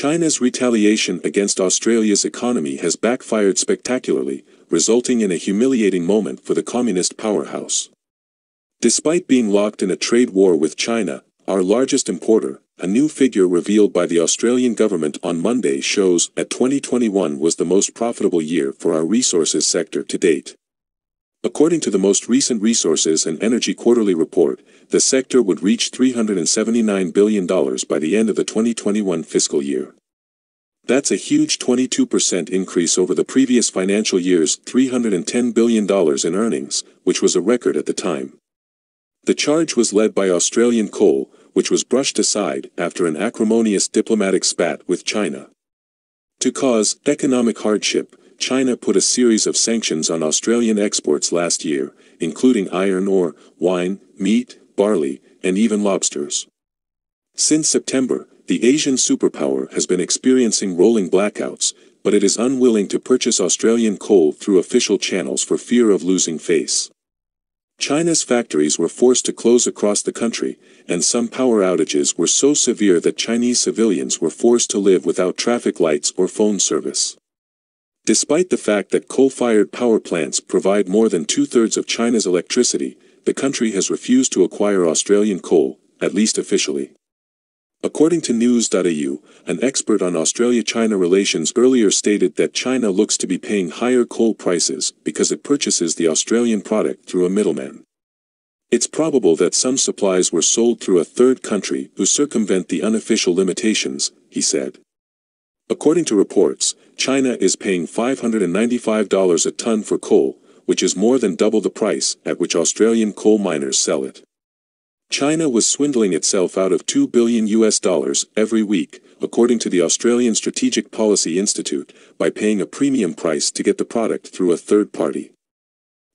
China's retaliation against Australia's economy has backfired spectacularly, resulting in a humiliating moment for the communist powerhouse. Despite being locked in a trade war with China, our largest importer, a new figure revealed by the Australian government on Monday shows that 2021 was the most profitable year for our resources sector to date. According to the most recent Resources and Energy Quarterly Report, the sector would reach $379 billion by the end of the 2021 fiscal year. That's a huge 22% increase over the previous financial year's $310 billion in earnings, which was a record at the time. The charge was led by Australian coal, which was brushed aside after an acrimonious diplomatic spat with China. To cause economic hardship, China put a series of sanctions on Australian exports last year, including iron ore, wine, meat, barley, and even lobsters. Since September, the Asian superpower has been experiencing rolling blackouts, but it is unwilling to purchase Australian coal through official channels for fear of losing face. China's factories were forced to close across the country, and some power outages were so severe that Chinese civilians were forced to live without traffic lights or phone service. Despite the fact that coal-fired power plants provide more than two-thirds of China's electricity, the country has refused to acquire Australian coal, at least officially. According to News.au, an expert on Australia-China relations earlier stated that China looks to be paying higher coal prices because it purchases the Australian product through a middleman. It's probable that some supplies were sold through a third country who circumvent the unofficial limitations, he said. According to reports, China is paying $595 a ton for coal, which is more than double the price at which Australian coal miners sell it. China was swindling itself out of 2 billion US dollars every week, according to the Australian Strategic Policy Institute, by paying a premium price to get the product through a third party.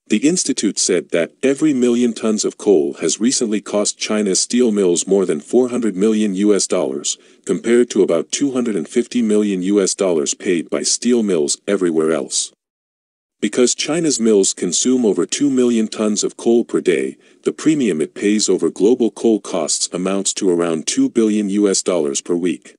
The institute said that every million tons of coal has recently cost China's steel mills more than 400 million US dollars, compared to about 250 million US dollars paid by steel mills everywhere else. Because China's mills consume over 2 million tons of coal per day, the premium it pays over global coal costs amounts to around 2 billion US dollars per week.